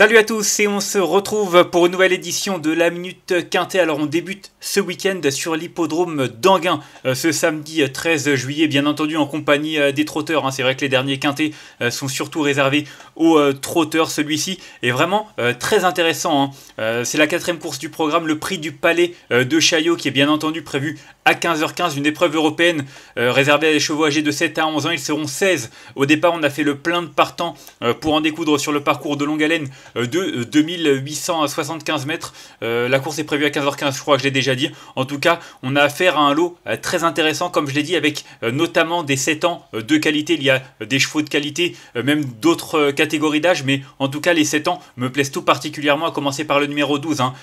Salut à tous et on se retrouve pour une nouvelle édition de la Minute Quintet. Alors on débute ce week-end sur l'hippodrome d'Anguin euh, ce samedi 13 euh, juillet, bien entendu en compagnie euh, des trotteurs. Hein. C'est vrai que les derniers quintets sont surtout réservés aux trotteurs. Celui-ci est vraiment très intéressant. Hein. C'est la quatrième course du programme, le prix du Palais de Chaillot qui est bien entendu prévu à 15h15, une épreuve européenne réservée à des chevaux âgés de 7 à 11 ans. Ils seront 16. Au départ on a fait le plein de partants pour en découdre sur le parcours de longue haleine euh, de 2875 euh, mètres. Euh, la course est prévue à 15h15, je crois que je l'ai déjà dit. En tout cas, on a affaire à un lot très intéressant, comme je l'ai dit, avec notamment des 7 ans de qualité. Il y a des chevaux de qualité, même d'autres catégories d'âge, mais en tout cas, les 7 ans me plaisent tout particulièrement, à commencer par le numéro 12, hein,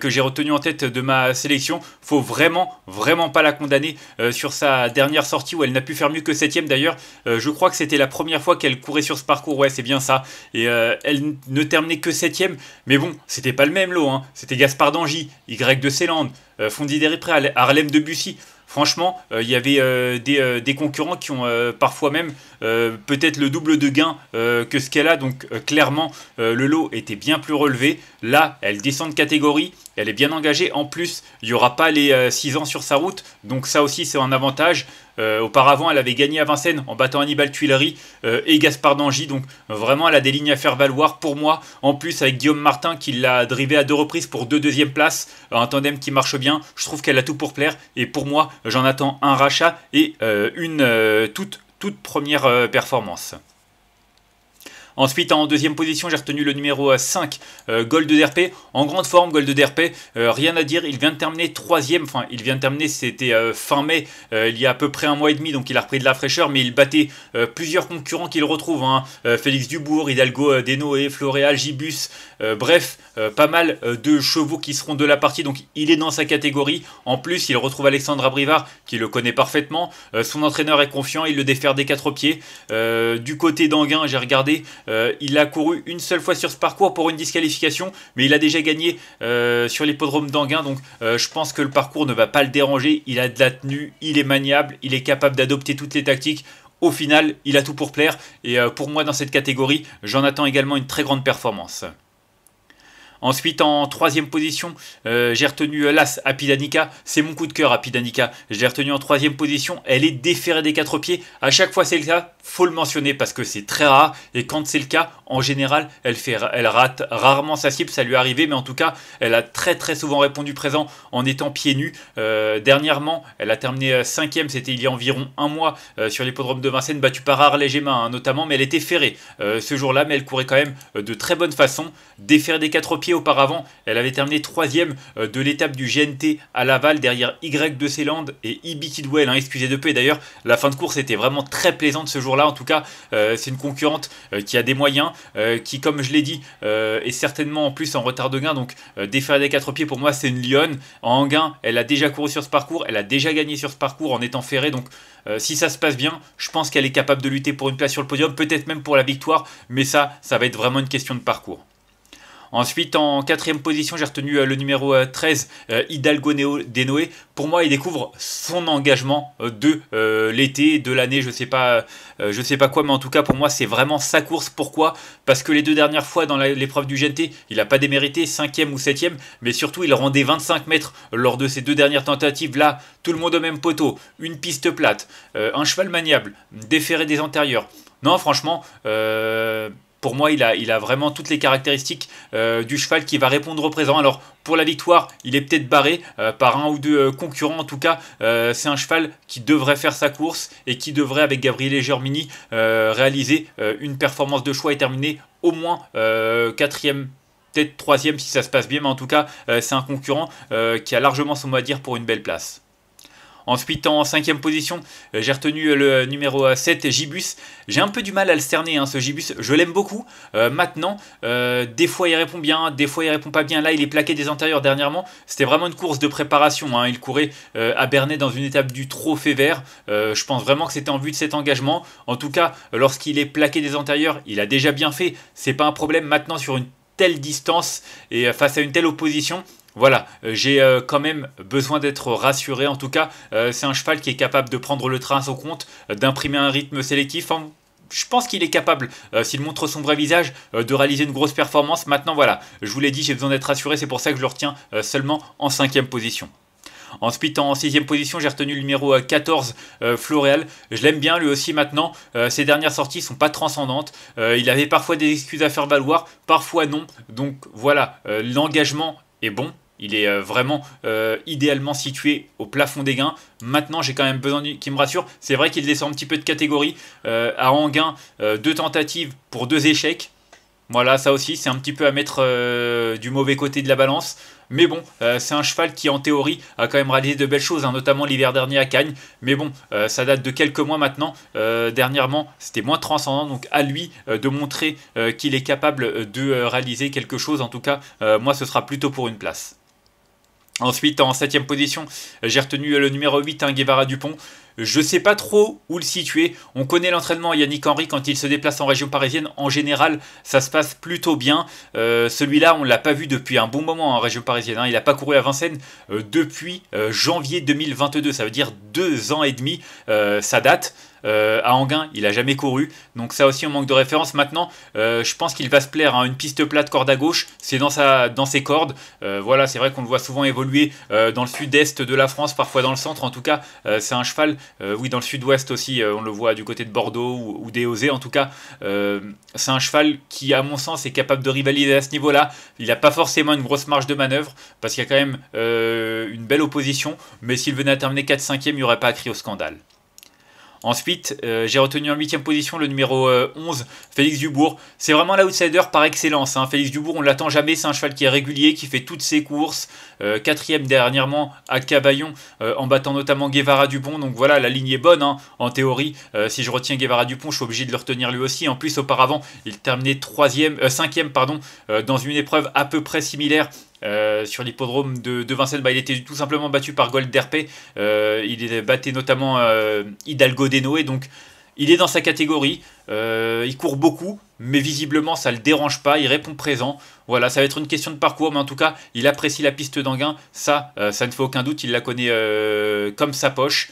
que j'ai retenu en tête de ma sélection. Faut vraiment, vraiment pas la condamner sur sa dernière sortie où elle n'a pu faire mieux que 7 d'ailleurs. je crois que c'était la première fois qu'elle courait sur ce parcours, ouais, c'est bien ça. Et elle ne terminait que septième. Mais bon, c'était pas le même lot. Hein. C'était Gaspard d'Angy, Y de Célande, euh, Fondi Deripre, Harlem de Bussy. Franchement, euh, il y avait euh, euh, des, concurrents qui ont parfois même peut-être le double de gain que ce qu'elle a. Donc clairement, le lot était bien plus relevé. Là, elle descend de catégorie elle est bien engagée. En plus, il n'y aura pas les 6 ans sur sa route, donc ça aussi c'est un avantage. auparavant, elle avait gagné à Vincennes en battant Hannibal Tuileries et Gaspard d'Angy, donc vraiment elle a des lignes à faire valoir pour moi. En plus, avec Guillaume Martin qui l'a drivé à deux reprises pour deux deuxièmes places, un tandem qui marche bien, je trouve qu'elle a tout pour plaire. Et pour moi, J'en attends un rachat et euh, une euh, toute, toute première euh, performance. Ensuite, en deuxième position, j'ai retenu le numéro 5, euh, euh, Gold de En grande forme, Gold de DRP. Euh, rien à dire, il vient de terminer troisième. Enfin, il vient de terminer, c'était fin mai, il y a à peu près un mois et demi, donc il a repris de la fraîcheur, mais il battait plusieurs concurrents qu'il retrouve. Hein. Félix Dubourg, Hidalgo Denoé, Floréal, Gibus. bref, pas mal de chevaux qui seront de la partie, donc il est dans sa catégorie. En plus, il retrouve Alexandre Abrivard, qui le connaît parfaitement. son entraîneur est confiant, il le défère des quatre pieds. du côté d'Anguin, j'ai regardé, euh, il a couru une seule fois sur ce parcours pour une disqualification, mais il a déjà gagné euh, sur l'hippodrome d'Anguin. Donc euh, je pense que le parcours ne va pas le déranger. Il a de la tenue, il est maniable, il est capable d'adopter toutes les tactiques. Au final, il a tout pour plaire. Et pour moi, dans cette catégorie, j'en attends également une très grande performance. Ensuite, en troisième position, euh, j'ai retenu l'As Apidanica. C'est mon coup de cœur, Apidanica. Je l'ai retenu en troisième position. Elle est déférée des quatre pieds. À chaque fois, c'est le cas. Faut le mentionner parce que c'est très rare. Et quand c'est le cas, en général, elle, fait, elle rate rarement sa cible. Ça lui est arrivé, mais en tout cas, elle a très très souvent répondu présent en étant pieds nus. Euh, dernièrement, elle a terminé euh, cinquième. C'était il y a environ un mois sur l'hippodrome de Vincennes, battue par rare mains hein, notamment. Mais elle était ferrée ce jour-là, mais elle courait quand même de très bonne façon. Déférée des quatre pieds auparavant. Elle avait terminé troisième euh, de l'étape du GNT à Laval derrière Y de Seland et Ibi Kidwell, hein. excusez de paix. D'ailleurs, la fin de course était vraiment très plaisante ce jour-là. En tout cas, euh, c'est une concurrente euh, qui a des moyens, qui, comme je l'ai dit, est certainement en plus en retard de gain. Donc, défaire des quatre pieds, pour moi, c'est une lionne. En gain, elle a déjà couru sur ce parcours, elle a déjà gagné sur ce parcours en étant ferrée. Donc, si ça se passe bien, je pense qu'elle est capable de lutter pour une place sur le podium, peut-être même pour la victoire. Mais ça, ça va être vraiment une question de parcours. Ensuite, en quatrième position, j'ai retenu euh, le numéro 13, euh, euh, Hidalgo de Pour moi, il découvre son engagement de l'été, de l'année, je sais sais pas quoi, mais en tout cas, pour moi, c'est vraiment sa course. Pourquoi Parce que les deux dernières fois dans l'épreuve du GNT, il n'a pas démérité, cinquième ou 7 septième, mais surtout, il rendait 25 mètres lors de ces deux dernières tentatives. Là, tout le monde au même poteau, une piste plate, un cheval maniable, déféré des antérieurs. Non, franchement, pour moi, il a, vraiment toutes les caractéristiques euh, du cheval qui va répondre au présent. Alors, pour la victoire, il est peut-être barré euh, par un ou deux euh, concurrents. En tout cas, c'est un cheval qui devrait faire sa course et qui devrait, avec et Germini, réaliser une performance de choix et terminer au moins quatrième peut-être troisième si ça se passe bien, mais en tout cas, c'est un concurrent qui a largement son mot à dire pour une belle place en en cinquième position. Euh, j'ai retenu le numéro 7, euh, Gibus. J'ai un peu du mal à le cerner, hein, ce Gibus. Je l'aime beaucoup. Euh, maintenant, des fois il répond bien, des fois il répond pas bien. Là, il est plaqué des antérieurs dernièrement. C'était vraiment une course de préparation. Hein. Il courait à Bernay dans une étape du Trophée Vert. je pense vraiment que c'était en vue de cet engagement. En tout cas, lorsqu'il est plaqué des antérieurs, il a déjà bien fait. C'est pas un problème maintenant sur une telle distance et face à une telle opposition, voilà, euh, j'ai euh, quand même besoin d'être rassuré. En tout cas, euh, c'est un cheval qui est capable de prendre le train à son compte, d'imprimer un rythme sélectif. je pense qu'il est capable, s'il montre son vrai visage, de réaliser une grosse performance. Maintenant, voilà, je vous l'ai dit, j'ai besoin d'être rassuré, c'est pour ça que je le retiens seulement en cinquième position. Ensuite, en sixième position, j'ai retenu le numéro 14, Floreal Floréal. Je l'aime bien, lui aussi, maintenant. ses dernières sorties sont pas transcendantes. il avait parfois des excuses à faire valoir, parfois non. Donc voilà, l'engagement et bon. Il est euh, vraiment euh, idéalement situé au plafond des gains. Maintenant, j'ai quand même besoin qu'il me rassure. C'est vrai qu'il descend un petit peu de catégorie. Euh, à Anguin, gain. deux tentatives pour deux échecs. Voilà, ça aussi, c'est un petit peu à mettre du mauvais côté de la balance. Mais bon, euh, c'est un cheval qui en théorie a quand même réalisé de belles choses, hein, notamment l'hiver dernier à Cagnes. Mais bon, euh, ça date de quelques mois maintenant. Euh, dernièrement, c'était moins transcendant. Donc à lui de montrer qu'il est capable de réaliser quelque chose. En tout cas, moi, ce sera plutôt pour une place. Ensuite, en septième position, j'ai retenu le numéro 8, un hein, Guevara Dupont. Je sais pas trop où le situer. On connaît l'entraînement Yannick Henry quand il se déplace en région parisienne. En général, ça se passe plutôt bien. Euh, celui-là, on ne l'a pas vu depuis un bon moment en région parisienne. Hein. Il n'a pas couru à Vincennes euh, depuis euh, janvier 2022. Ça veut dire deux ans et demi. ça date. à Anguin, il a jamais couru, donc ça aussi on manque de référence. Maintenant, je pense qu'il va se plaire à une piste plate corde à gauche, c'est dans, sa, dans ses cordes. voilà, c'est vrai qu'on le voit souvent évoluer dans le sud-est de la France, parfois dans le centre. En tout cas, c'est un cheval euh, oui, dans le sud-ouest aussi, euh, on le voit du côté de Bordeaux ou, des En tout cas, euh, c'est un cheval qui, à mon sens, est capable de rivaliser à ce niveau-là. Il n'a pas forcément une grosse marge de manœuvre parce qu'il y a quand même une belle opposition. Mais s'il venait à terminer 4-5e, il n'y aurait pas à crier au scandale. Ensuite, euh, j'ai retenu en 8 position le numéro 11, euh, Félix Dubourg. C'est vraiment l'outsider par excellence. Hein. Félix Dubourg, on ne l'attend jamais. C'est un cheval qui est régulier, qui fait toutes ses courses. Euh, quatrième dernièrement à Cavaillon, en battant notamment Guevara Dupont. Donc voilà, la ligne est bonne. Hein. En théorie, si je retiens Guevara Dupont, je suis obligé de le retenir lui aussi. En plus, auparavant, il terminait 5 pardon, dans une épreuve à peu près similaire euh, sur l'hippodrome de, de, Vincennes. Bah, il était tout simplement battu par Gold derpé euh, Il il battait notamment euh, Hidalgo Denoé. Donc il est dans sa catégorie. il court beaucoup, mais visiblement ça le dérange pas. Il répond présent. Voilà, ça va être une question de parcours, mais en tout cas, il apprécie la piste d'Anguin. Ça, ça ne fait aucun doute. Il la connaît comme sa poche.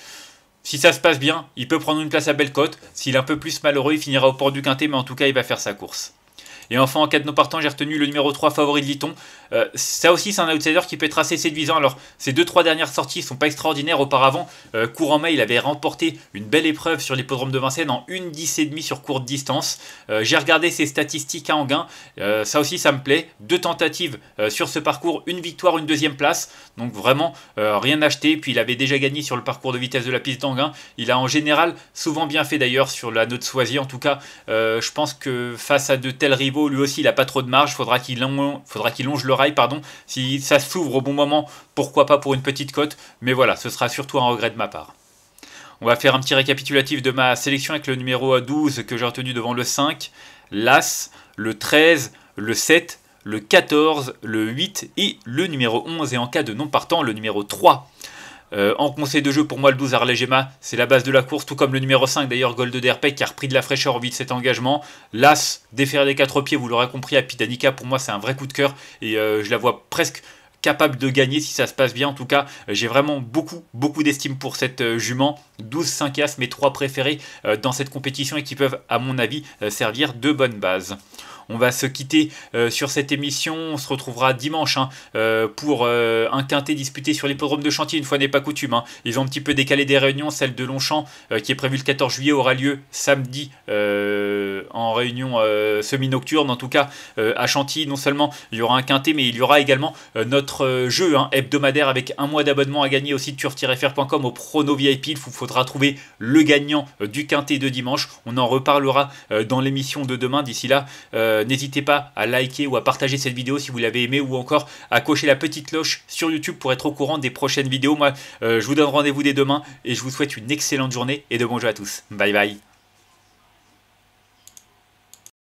Si ça se passe bien, il peut prendre une place à cote. S'il est un peu plus malheureux, il finira au port du Quintet, mais en tout cas, il va faire sa course. Et enfin, en cas de nos partants, j'ai retenu le numéro 3 favori de Liton. Euh, ça aussi, c'est un outsider qui peut être assez séduisant. Alors, ces deux trois dernières sorties ne sont pas extraordinaires. Auparavant, euh, courant mai, il avait remporté une belle épreuve sur l'hippodrome de Vincennes en une 10 et demi sur courte distance. Euh, j'ai regardé ses statistiques à Anguin. ça aussi, ça me plaît. Deux tentatives sur ce parcours, une victoire, une deuxième place. Donc vraiment, rien acheté. Puis il avait déjà gagné sur le parcours de vitesse de la piste d'Anguin. Il a en général souvent bien fait d'ailleurs sur la note Soisie. En tout cas, je pense que face à de tels rivaux lui aussi, il n'a pas trop de marge. Faudra qu'il faudra qu'il longe le rail, pardon. Si ça s'ouvre au bon moment, pourquoi pas pour une petite cote. Mais voilà, ce sera surtout un regret de ma part. On va faire un petit récapitulatif de ma sélection avec le numéro 12 que j'ai retenu devant le 5, l'As, le 13, le 7, le 14, le 8 et le numéro 11. Et en cas de non partant, le numéro 3. Euh, en conseil de jeu, pour moi, le 12 Gema c'est la base de la course, tout comme le numéro 5 d'ailleurs, Gold Derpec, qui a repris de la fraîcheur au vide de cet engagement. L'As, déféré des 4 pieds, vous l'aurez compris, à Pidanica, pour moi, c'est un vrai coup de cœur et euh, je la vois presque capable de gagner si ça se passe bien. En tout cas, j'ai vraiment beaucoup, beaucoup d'estime pour cette euh, jument. 12, 5 as, mes trois préférés dans cette compétition et qui peuvent, à mon avis, servir de bonne base. On va se quitter euh, sur cette émission. On se retrouvera dimanche hein, euh, pour euh, un quintet disputé sur l'hippodrome de chantier. Une fois n'est pas coutume. Hein. Ils ont un petit peu décalé des réunions. Celle de Longchamp, qui est prévue le 14 juillet, aura lieu samedi en réunion euh, semi-nocturne, en tout cas euh, à Chantilly. Non seulement il y aura un quintet, mais il y aura également euh, notre jeu hein, hebdomadaire avec un mois d'abonnement à gagner au site turf-fr.com au prono VIP. Il vous faudra trouver le gagnant du quintet de dimanche. On en reparlera dans l'émission de demain. D'ici là, n'hésitez pas à liker ou à partager cette vidéo si vous l'avez aimé ou encore à cocher la petite cloche sur YouTube pour être au courant des prochaines vidéos. Moi, je vous donne rendez-vous dès demain et je vous souhaite une excellente journée et de bons jeux à tous. Bye bye.